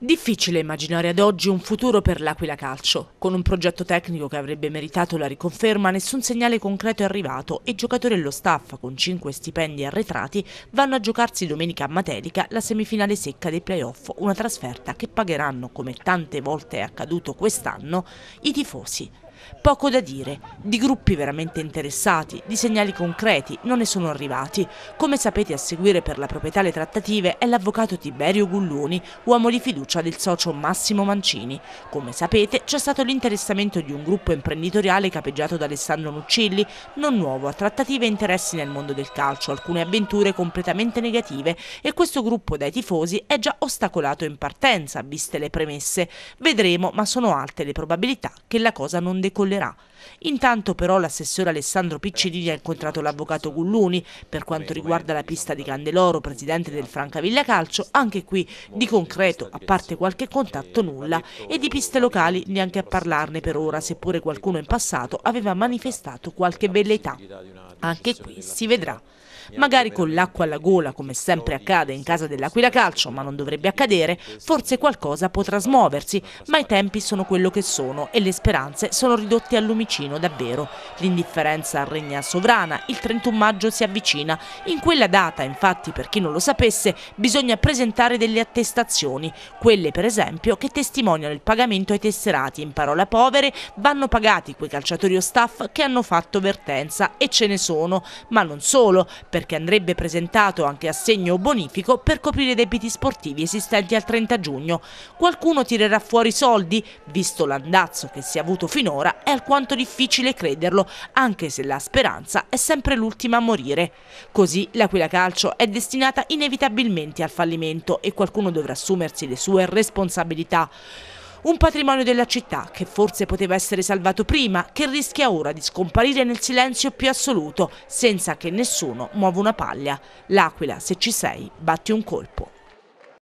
Difficile immaginare ad oggi un futuro per l'Aquila Calcio. Con un progetto tecnico che avrebbe meritato la riconferma, nessun segnale concreto è arrivato e giocatori e lo staff, con cinque stipendi arretrati, vanno a giocarsi domenica a Matelica la semifinale secca dei playoff, una trasferta che pagheranno, come tante volte è accaduto quest'anno, i tifosi. Poco da dire, di gruppi veramente interessati, di segnali concreti, non ne sono arrivati. Come sapete a seguire per la proprietà le trattative è l'avvocato Tiberio Gulluni, uomo di fiducia del socio Massimo Mancini. Come sapete c'è stato l'interessamento di un gruppo imprenditoriale capeggiato da Alessandro Nuccilli, non nuovo a trattative e interessi nel mondo del calcio, alcune avventure completamente negative e questo gruppo dai tifosi è già ostacolato in partenza, viste le premesse. Vedremo, ma sono alte le probabilità che la cosa non decida decollerà. Intanto però l'assessore Alessandro Piccinini ha incontrato l'avvocato Gulluni per quanto riguarda la pista di Candeloro, presidente del Francavilla Calcio, anche qui di concreto, a parte qualche contatto, nulla e di piste locali neanche a parlarne per ora, seppure qualcuno in passato aveva manifestato qualche velleità. Anche qui si vedrà magari con l'acqua alla gola come sempre accade in casa dell'Aquila Calcio, ma non dovrebbe accadere, forse qualcosa potrà smuoversi, ma i tempi sono quello che sono e le speranze sono ridotte al lumicino davvero. L'indifferenza regna sovrana, il 31 maggio si avvicina. In quella data, infatti, per chi non lo sapesse, bisogna presentare delle attestazioni, quelle per esempio che testimoniano il pagamento ai tesserati. In parola povere, vanno pagati quei calciatori o staff che hanno fatto vertenza e ce ne sono, ma non solo, per perché andrebbe presentato anche assegno o bonifico per coprire i debiti sportivi esistenti al 30 giugno. Qualcuno tirerà fuori soldi? Visto l'andazzo che si è avuto finora è alquanto difficile crederlo, anche se la speranza è sempre l'ultima a morire. Così l'Aquila Calcio è destinata inevitabilmente al fallimento e qualcuno dovrà assumersi le sue responsabilità un patrimonio della città che forse poteva essere salvato prima, che rischia ora di scomparire nel silenzio più assoluto, senza che nessuno muova una paglia. L'Aquila, se ci sei, batti un colpo.